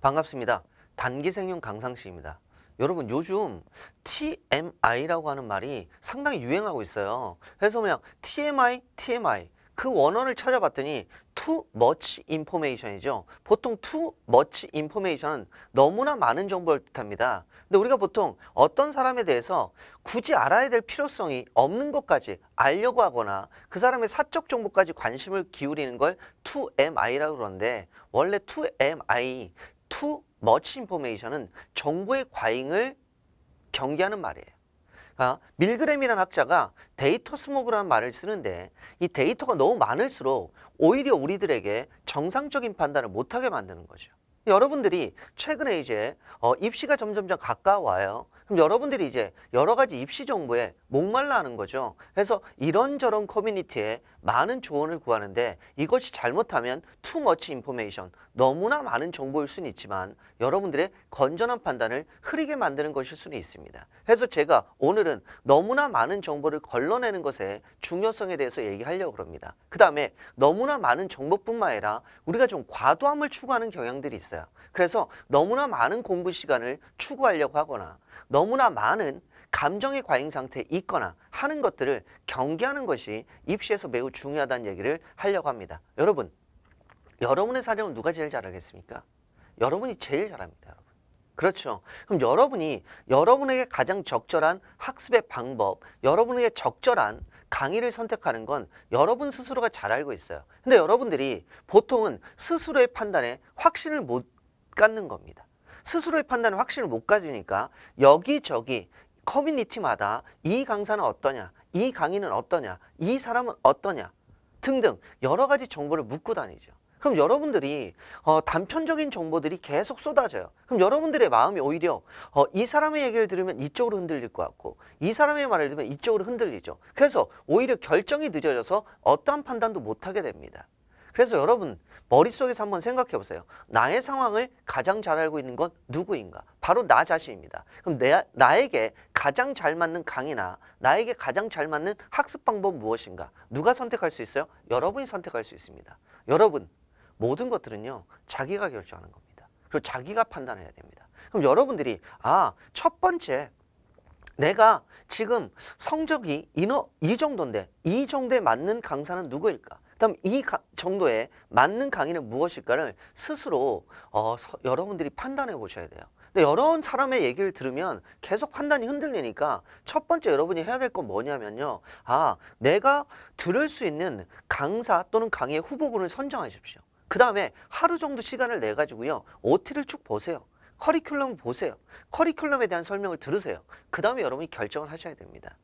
반갑습니다. 단기생용 강상식입니다. 여러분 요즘 TMI라고 하는 말이 상당히 유행하고 있어요. 그래서 그냥 TMI, TMI 그 원어를 찾아봤더니 too much information이죠. 보통 too much information은 너무나 많은 정보를 뜻합니다. 근데 우리가 보통 어떤 사람에 대해서 굳이 알아야 될 필요성이 없는 것까지 알려고 하거나 그 사람의 사적 정보까지 관심을 기울이는 걸 2MI라고 그러는데 원래 2MI, too much information은 정보의 과잉을 경계하는 말이에요. 그러니까 밀그램이라는 학자가 데이터 스모그라는 말을 쓰는데 이 데이터가 너무 많을수록 오히려 우리들에게 정상적인 판단을 못하게 만드는 거죠. 여러분들이 최근에 이제 어, 입시가 점점점 가까워요. 그럼 여러분들이 이제 여러 가지 입시 정보에 목말라 하는 거죠. 그래서 이런저런 커뮤니티에 많은 조언을 구하는데 이것이 잘못하면 too much information, 너무나 많은 정보일 수는 있지만 여러분들의 건전한 판단을 흐리게 만드는 것일 수는 있습니다. 그래서 제가 오늘은 너무나 많은 정보를 걸러내는 것의 중요성에 대해서 얘기하려고 합니다. 그 다음에 너무나 많은 정보뿐만 아니라 우리가 좀 과도함을 추구하는 경향들이 있어요. 그래서 너무나 많은 공부 시간을 추구하려고 하거나 너무나 많은 감정의 과잉 상태에 있거나 하는 것들을 경계하는 것이 입시에서 매우 중요하다는 얘기를 하려고 합니다. 여러분, 여러분의 사령은 누가 제일 잘하겠습니까? 여러분이 제일 잘합니다. 여러분. 그렇죠. 그럼 여러분이 여러분에게 가장 적절한 학습의 방법, 여러분에게 적절한 강의를 선택하는 건 여러분 스스로가 잘 알고 있어요. 근데 여러분들이 보통은 스스로의 판단에 확신을 못 갖는 겁니다. 스스로의 판단에 확신을 못 가지니까 여기저기 커뮤니티마다 이 강사는 어떠냐, 이 강의는 어떠냐, 이 사람은 어떠냐 등등 여러 가지 정보를 묻고 다니죠. 그럼 여러분들이 어, 단편적인 정보들이 계속 쏟아져요. 그럼 여러분들의 마음이 오히려 어, 이 사람의 얘기를 들으면 이쪽으로 흔들릴 것 같고 이 사람의 말을 들으면 이쪽으로 흔들리죠. 그래서 오히려 결정이 늦어져서 어떠한 판단도 못하게 됩니다. 그래서 여러분 머릿속에서 한번 생각해 보세요. 나의 상황을 가장 잘 알고 있는 건 누구인가? 바로 나 자신입니다. 그럼 내, 나에게 가장 잘 맞는 강의나 나에게 가장 잘 맞는 학습 방법 무엇인가? 누가 선택할 수 있어요? 여러분이 선택할 수 있습니다. 여러분, 모든 것들은요. 자기가 결정하는 겁니다. 그리고 자기가 판단해야 됩니다. 그럼 여러분들이 아, 첫 번째 내가 지금 성적이 인어, 이 정도인데 이 정도에 맞는 강사는 누구일까? 그럼 다이 정도에 맞는 강의는 무엇일까를 스스로 어, 서, 여러분들이 판단해 보셔야 돼요. 근데 여러 사람의 얘기를 들으면 계속 판단이 흔들리니까 첫 번째 여러분이 해야 될 건 뭐냐면요. 아, 내가 들을 수 있는 강사 또는 강의의 후보군을 선정하십시오. 그 다음에 하루 정도 시간을 내 가지고요. OT를 쭉 보세요. 커리큘럼 보세요. 커리큘럼에 대한 설명을 들으세요. 그 다음에 여러분이 결정을 하셔야 됩니다.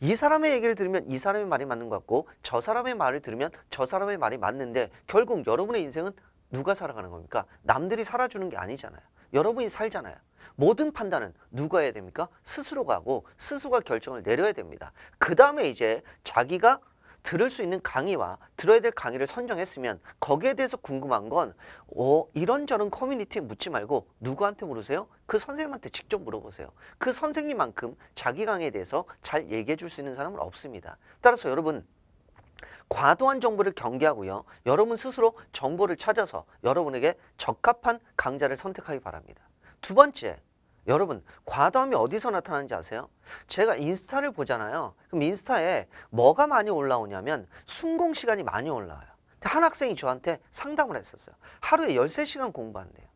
이 사람의 얘기를 들으면 이 사람의 말이 맞는 것 같고 저 사람의 말을 들으면 저 사람의 말이 맞는데 결국 여러분의 인생은 누가 살아가는 겁니까? 남들이 살아주는 게 아니잖아요. 여러분이 살잖아요. 모든 판단은 누가 해야 됩니까? 스스로가 하고 스스로가 결정을 내려야 됩니다. 그 다음에 이제 자기가 들을 수 있는 강의와 들어야 될 강의를 선정했으면 거기에 대해서 궁금한 건 어, 이런저런 커뮤니티에 묻지 말고 누구한테 물으세요? 그 선생님한테 직접 물어보세요. 그 선생님만큼 자기 강의에 대해서 잘 얘기해 줄 수 있는 사람은 없습니다. 따라서 여러분 과도한 정보를 경계하고요. 여러분 스스로 정보를 찾아서 여러분에게 적합한 강좌를 선택하기 바랍니다. 두 번째, 여러분 과도함이 어디서 나타나는지 아세요? 제가 인스타를 보잖아요. 그럼 인스타에 뭐가 많이 올라오냐면 순공 시간이 많이 올라와요. 한 학생이 저한테 상담을 했었어요. 하루에 13시간 공부한대요.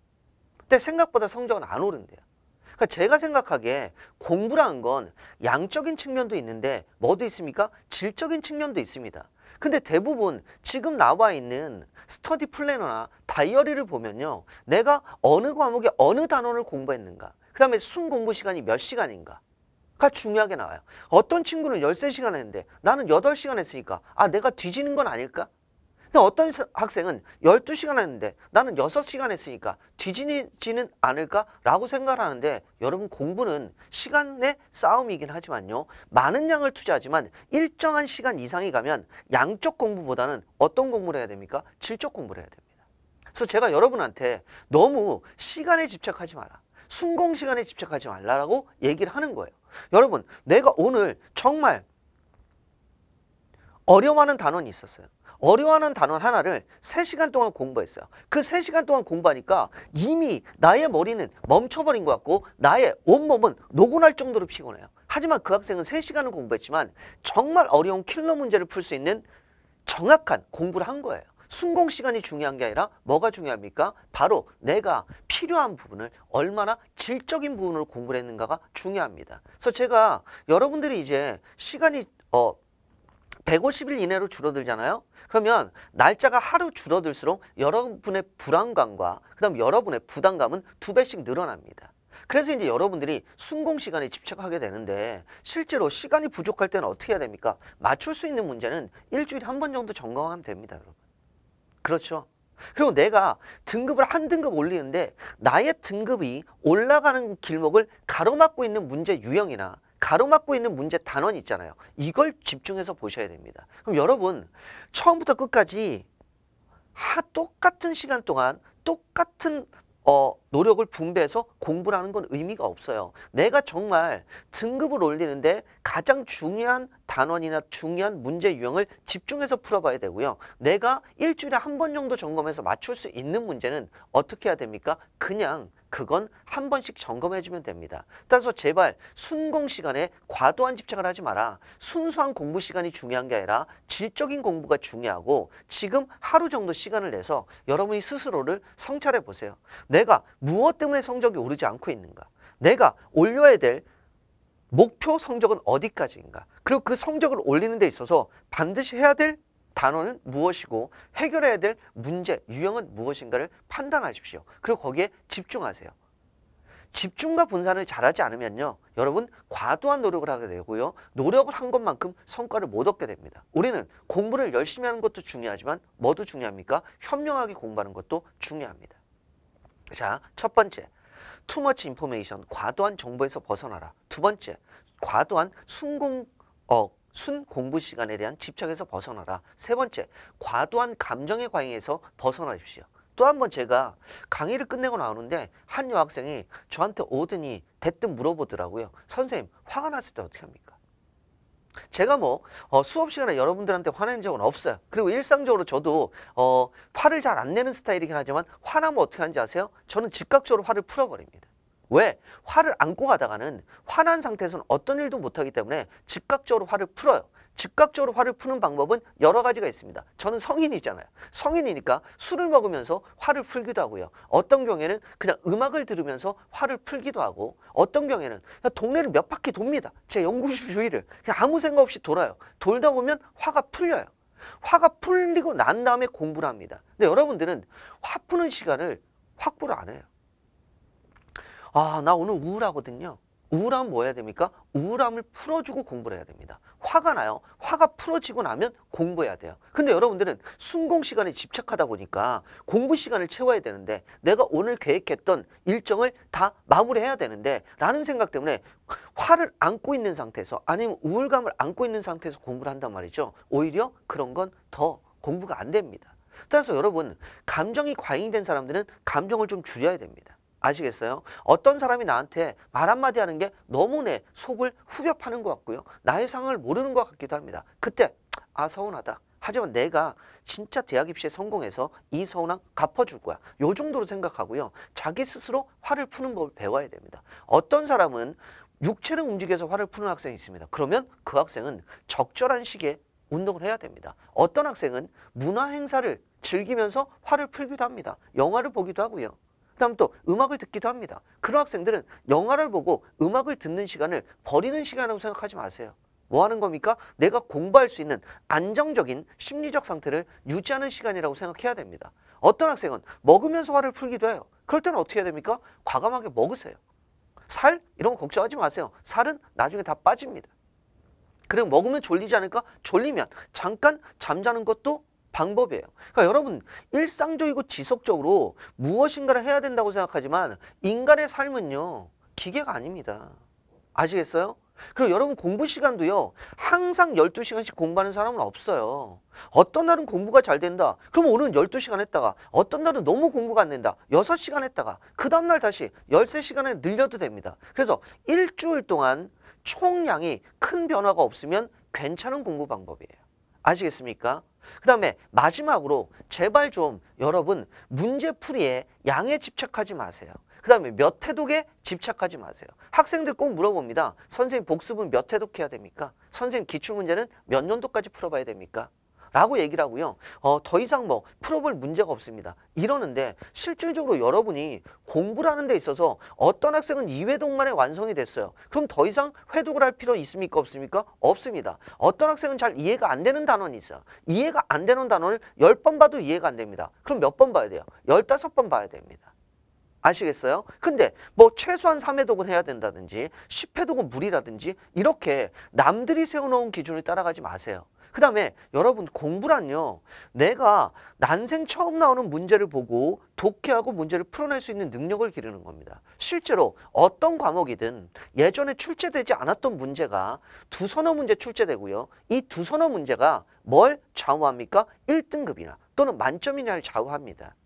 근데 생각보다 성적은 안 오른대요. 그러니까 제가 생각하기에 공부라는 건 양적인 측면도 있는데 뭐도 있습니까? 질적인 측면도 있습니다. 근데 대부분 지금 나와 있는 스터디 플래너나 다이어리를 보면요. 내가 어느 과목에 어느 단원을 공부했는가. 그 다음에 순 공부 시간이 몇 시간인가 가 중요하게 나와요. 어떤 친구는 13시간 했는데 나는 8시간 했으니까 아 내가 뒤지는 건 아닐까? 근데 어떤 학생은 12시간 했는데 나는 6시간 했으니까 뒤지지는 않을까라고 생각하는데 여러분 공부는 시간의 싸움이긴 하지만요. 많은 양을 투자하지만 일정한 시간 이상이 가면 양쪽 공부보다는 어떤 공부를 해야 됩니까? 질적 공부를 해야 됩니다. 그래서 제가 여러분한테 너무 시간에 집착하지 마라. 순공 시간에 집착하지 말라라고 얘기를 하는 거예요. 여러분 내가 오늘 정말 어려워하는 단원이 있었어요. 어려워하는 단원 하나를 3시간 동안 공부했어요. 그 3시간 동안 공부하니까 이미 나의 머리는 멈춰버린 것 같고 나의 온몸은 노곤할 정도로 피곤해요. 하지만 그 학생은 3시간을 공부했지만 정말 어려운 킬러 문제를 풀 수 있는 정확한 공부를 한 거예요. 순공 시간이 중요한 게 아니라 뭐가 중요합니까? 바로 내가 필요한 부분을 얼마나 질적인 부분을 공부를 했는가가 중요합니다. 그래서 제가 여러분들이 이제 시간이 어 150일 이내로 줄어들잖아요. 그러면 날짜가 하루 줄어들수록 여러분의 불안감과 그다음 여러분의 부담감은 두 배씩 늘어납니다. 그래서 이제 여러분들이 순공 시간에 집착하게 되는데 실제로 시간이 부족할 때는 어떻게 해야 됩니까? 맞출 수 있는 문제는 일주일에 한 번 정도 점검하면 됩니다, 여러분. 그렇죠. 그리고 내가 등급을 한 등급 올리는데 나의 등급이 올라가는 길목을 가로막고 있는 문제 유형이나 가로막고 있는 문제 단원 있잖아요. 이걸 집중해서 보셔야 됩니다. 그럼 여러분 처음부터 끝까지 하, 똑같은 시간 동안 똑같은 어, 노력을 분배해서 공부라는 건 의미가 없어요. 내가 정말 등급을 올리는데 가장 중요한 단원이나 중요한 문제 유형을 집중해서 풀어봐야 되고요. 내가 일주일에 한 번 정도 점검해서 맞출 수 있는 문제는 어떻게 해야 됩니까? 그냥 그건 한 번씩 점검해 주면 됩니다. 따라서 제발 순공 시간에 과도한 집착을 하지 마라. 순수한 공부 시간이 중요한 게 아니라 질적인 공부가 중요하고 지금 하루 정도 시간을 내서 여러분이 스스로를 성찰해 보세요. 내가 무엇 때문에 성적이 오르지 않고 있는가? 내가 올려야 될 목표 성적은 어디까지인가? 그리고 그 성적을 올리는 데 있어서 반드시 해야 될 단어는 무엇이고 해결해야 될 문제, 유형은 무엇인가를 판단하십시오. 그리고 거기에 집중하세요. 집중과 분산을 잘하지 않으면요. 여러분 과도한 노력을 하게 되고요. 노력을 한 것만큼 성과를 못 얻게 됩니다. 우리는 공부를 열심히 하는 것도 중요하지만 뭐도 중요합니까? 현명하게 공부하는 것도 중요합니다. 자, 첫 번째. 투머치 인포메이션, 과도한 정보에서 벗어나라. 두 번째, 과도한 순공, 어, 순 공부 시간에 대한 집착에서 벗어나라. 세 번째, 과도한 감정의 과잉에서 벗어나십시오. 또 한 번 제가 강의를 끝내고 나오는데 한 여학생이 저한테 오더니 대뜸 물어보더라고요. 선생님, 화가 났을 때 어떻게 합니까? 제가 뭐 어, 수업 시간에 여러분들한테 화낸 적은 없어요. 그리고 일상적으로 저도 어, 화를 잘 안 내는 스타일이긴 하지만 화나면 어떻게 하는지 아세요? 저는 즉각적으로 화를 풀어버립니다. 왜? 화를 안고 가다가는 화난 상태에서는 어떤 일도 못하기 때문에 즉각적으로 화를 풀어요. 즉각적으로 화를 푸는 방법은 여러 가지가 있습니다. 저는 성인이잖아요. 성인이니까 술을 먹으면서 화를 풀기도 하고요. 어떤 경우에는 그냥 음악을 들으면서 화를 풀기도 하고 어떤 경우에는 동네를 몇 바퀴 돕니다. 제 연구실 주위를 그냥 아무 생각 없이 돌아요. 돌다 보면 화가 풀려요. 화가 풀리고 난 다음에 공부를 합니다. 근데 여러분들은 화 푸는 시간을 확보를 안 해요. 아, 나 오늘 우울하거든요. 우울함뭐 해야 됩니까? 우울함을 풀어주고 공부를 해야 됩니다. 화가 나요. 화가 풀어지고 나면 공부해야 돼요. 근데 여러분들은 순공 시간에 집착하다 보니까 공부 시간을 채워야 되는데 내가 오늘 계획했던 일정을 다 마무리해야 되는데 라는 생각 때문에 화를 안고 있는 상태에서 아니면 우울감을 안고 있는 상태에서 공부를 한단 말이죠. 오히려 그런 건 더 공부가 안 됩니다. 따라서 여러분 감정이 과잉된 사람들은 감정을 좀 줄여야 됩니다. 아시겠어요? 어떤 사람이 나한테 말 한마디 하는 게 너무 내 속을 후벼 파는 것 같고요. 나의 상황을 모르는 것 같기도 합니다. 그때 아 서운하다. 하지만 내가 진짜 대학 입시에 성공해서 이 서운함 갚아줄 거야. 요 정도로 생각하고요. 자기 스스로 화를 푸는 법을 배워야 됩니다. 어떤 사람은 육체를 움직여서 화를 푸는 학생이 있습니다. 그러면 그 학생은 적절한 시기에 운동을 해야 됩니다. 어떤 학생은 문화 행사를 즐기면서 화를 풀기도 합니다. 영화를 보기도 하고요. 다음 또 음악을 듣기도 합니다. 그런 학생들은 영화를 보고 음악을 듣는 시간을 버리는 시간이라고 생각하지 마세요. 뭐 하는 겁니까? 내가 공부할 수 있는 안정적인 심리적 상태를 유지하는 시간이라고 생각해야 됩니다. 어떤 학생은 먹으면서 화를 풀기도 해요. 그럴 때는 어떻게 해야 됩니까? 과감하게 먹으세요. 살? 이런 거 걱정하지 마세요. 살은 나중에 다 빠집니다. 그리고 먹으면 졸리지 않을까? 졸리면 잠깐 잠자는 것도 방법이에요. 그러니까 여러분 일상적이고 지속적으로 무엇인가를 해야 된다고 생각하지만 인간의 삶은요. 기계가 아닙니다. 아시겠어요? 그리고 여러분 공부 시간도요. 항상 12시간씩 공부하는 사람은 없어요. 어떤 날은 공부가 잘 된다. 그럼 오늘은 12시간 했다가 어떤 날은 너무 공부가 안 된다. 6시간 했다가 그 다음날 다시 13시간에 늘려도 됩니다. 그래서 일주일 동안 총량이 큰 변화가 없으면 괜찮은 공부 방법이에요. 아시겠습니까? 그 다음에 마지막으로 제발 좀 여러분 문제풀이에 양에 집착하지 마세요. 그 다음에 몇 해독에 집착하지 마세요. 학생들 꼭 물어봅니다. 선생님 복습은 몇 해독해야 됩니까? 선생님 기출문제는 몇 년도까지 풀어봐야 됩니까? 라고 얘기를 하고요. 어, 더 이상 뭐 풀어볼 문제가 없습니다. 이러는데 실질적으로 여러분이 공부를 하는 데 있어서 어떤 학생은 2회독만에 완성이 됐어요. 그럼 더 이상 회독을 할 필요 있습니까? 없습니까? 없습니다. 어떤 학생은 잘 이해가 안 되는 단원이 있어요. 이해가 안 되는 단원을 10번 봐도 이해가 안 됩니다. 그럼 몇 번 봐야 돼요? 15번 봐야 됩니다. 아시겠어요? 근데 뭐 최소한 3회독은 해야 된다든지 10회독은 무리라든지 이렇게 남들이 세워놓은 기준을 따라가지 마세요. 그 다음에 여러분 공부란요. 내가 난생 처음 나오는 문제를 보고 독해하고 문제를 풀어낼 수 있는 능력을 기르는 겁니다. 실제로 어떤 과목이든 예전에 출제되지 않았던 문제가 두 서너 문제 출제되고요. 이두 서너 문제가 뭘 좌우합니까? 1등급이나 또는 만점이냐를 좌우합니다.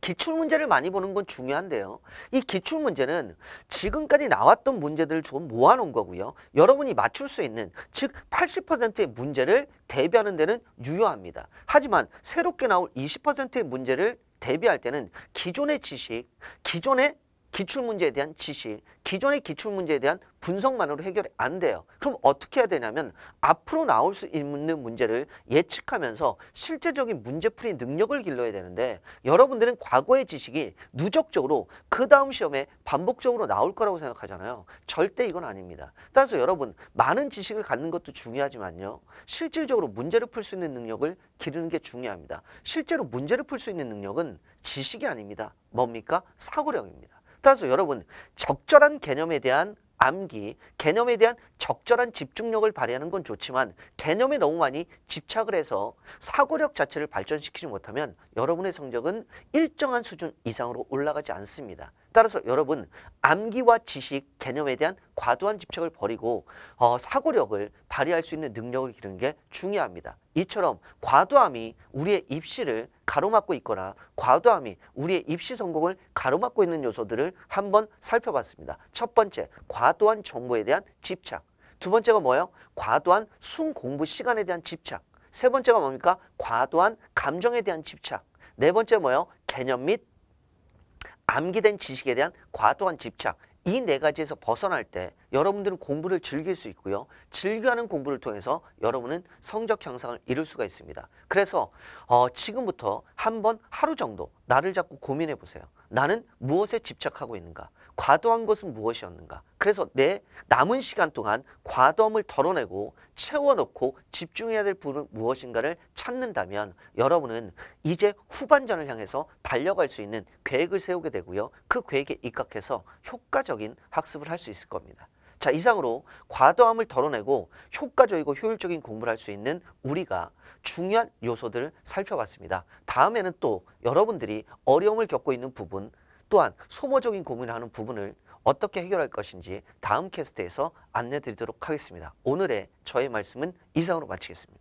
기출문제를 많이 보는 건 중요한데요. 이 기출문제는 지금까지 나왔던 문제들을 좀 모아놓은 거고요. 여러분이 맞출 수 있는 즉 80%의 문제를 대비하는 데는 유효합니다. 하지만 새롭게 나올 20%의 문제를 대비할 때는 기존의 지식, 기존의 기출문제에 대한 지식, 기존의 기출문제에 대한 분석만으로 해결이 안 돼요. 그럼 어떻게 해야 되냐면 앞으로 나올 수 있는 문제를 예측하면서 실제적인 문제풀이 능력을 길러야 되는데 여러분들은 과거의 지식이 누적적으로 그 다음 시험에 반복적으로 나올 거라고 생각하잖아요. 절대 이건 아닙니다. 따라서 여러분 많은 지식을 갖는 것도 중요하지만요. 실질적으로 문제를 풀 수 있는 능력을 기르는 게 중요합니다. 실제로 문제를 풀 수 있는 능력은 지식이 아닙니다. 뭡니까? 사고력입니다. 따라서 여러분 적절한 개념에 대한 암기, 개념에 대한 적절한 집중력을 발휘하는 건 좋지만 개념에 너무 많이 집착을 해서 사고력 자체를 발전시키지 못하면 여러분의 성적은 일정한 수준 이상으로 올라가지 않습니다. 따라서 여러분 암기와 지식 개념에 대한 과도한 집착을 버리고 어, 사고력을 발휘할 수 있는 능력을 기르는 게 중요합니다. 이처럼 과도함이 우리의 입시를 가로막고 있거나 과도함이 우리의 입시 성공을 가로막고 있는 요소들을 한번 살펴봤습니다. 첫 번째, 과도한 정보에 대한 집착. 두 번째가 뭐예요? 과도한 순공부 시간에 대한 집착. 세 번째가 뭡니까? 과도한 감정에 대한 집착. 네 번째 뭐예요? 개념 및 암기된 지식에 대한 과도한 집착 이 네 가지에서 벗어날 때 여러분들은 공부를 즐길 수 있고요. 즐겨하는 공부를 통해서 여러분은 성적 향상을 이룰 수가 있습니다. 그래서 어, 지금부터 한번 하루 정도 나를 자꾸 고민해 보세요. 나는 무엇에 집착하고 있는가? 과도한 것은 무엇이었는가? 그래서 내 남은 시간 동안 과도함을 덜어내고 채워놓고 집중해야 될 부분은 무엇인가를 찾는다면 여러분은 이제 후반전을 향해서 달려갈 수 있는 계획을 세우게 되고요. 그 계획에 입각해서 효과적인 학습을 할 수 있을 겁니다. 자 이상으로 과도함을 덜어내고 효과적이고 효율적인 공부를 할 수 있는 우리가 중요한 요소들을 살펴봤습니다. 다음에는 또 여러분들이 어려움을 겪고 있는 부분 또한 소모적인 고민을 하는 부분을 어떻게 해결할 것인지 다음 캐스트에서 안내 드리도록 하겠습니다. 오늘의 저의 말씀은 이상으로 마치겠습니다.